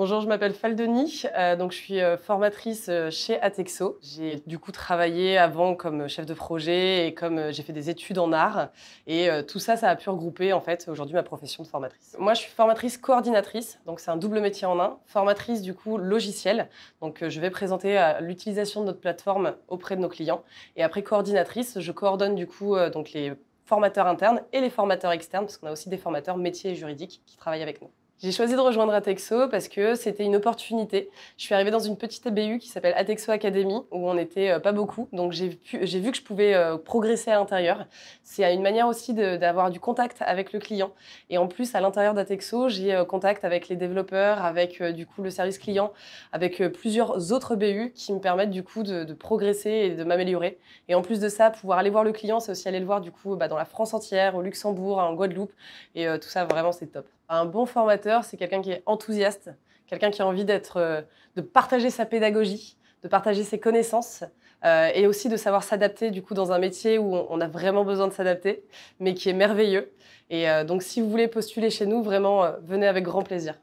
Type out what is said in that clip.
Bonjour, je m'appelle Faldoni, euh, donc je suis euh, formatrice euh, chez Atexo. J'ai du coup travaillé avant comme chef de projet et comme j'ai fait des études en art. Et tout ça, ça a pu regrouper en fait aujourd'hui ma profession de formatrice. Moi, je suis formatrice coordinatrice, donc c'est un double métier en un. Formatrice du coup logiciel, donc je vais présenter l'utilisation de notre plateforme auprès de nos clients. Et après coordinatrice, je coordonne du coup donc les formateurs internes et les formateurs externes, parce qu'on a aussi des formateurs métiers et juridiques qui travaillent avec nous. J'ai choisi de rejoindre Atexo parce que c'était une opportunité. Je suis arrivée dans une petite BU qui s'appelle Atexo Academy, où on n'était euh, pas beaucoup. Donc j'ai vu que je pouvais euh, progresser à l'intérieur. C'est une manière aussi d'avoir du contact avec le client. Et en plus, à l'intérieur d'Atexo, j'ai euh, contact avec les développeurs, avec du coup le service client, avec plusieurs autres BU qui me permettent du coup de, progresser et de m'améliorer. Et en plus de ça, pouvoir aller voir le client, c'est aussi aller le voir du coup bah, dans la France entière, au Luxembourg, en Guadeloupe. Et tout ça, vraiment, c'est top. Un bon formateur, c'est quelqu'un qui est enthousiaste, quelqu'un qui a envie euh, de partager sa pédagogie, de partager ses connaissances. Euh, et aussi de savoir s'adapter du coup dans un métier où on, a vraiment besoin de s'adapter, mais qui est merveilleux. Et euh, donc si vous voulez postuler chez nous, vraiment, venez avec grand plaisir.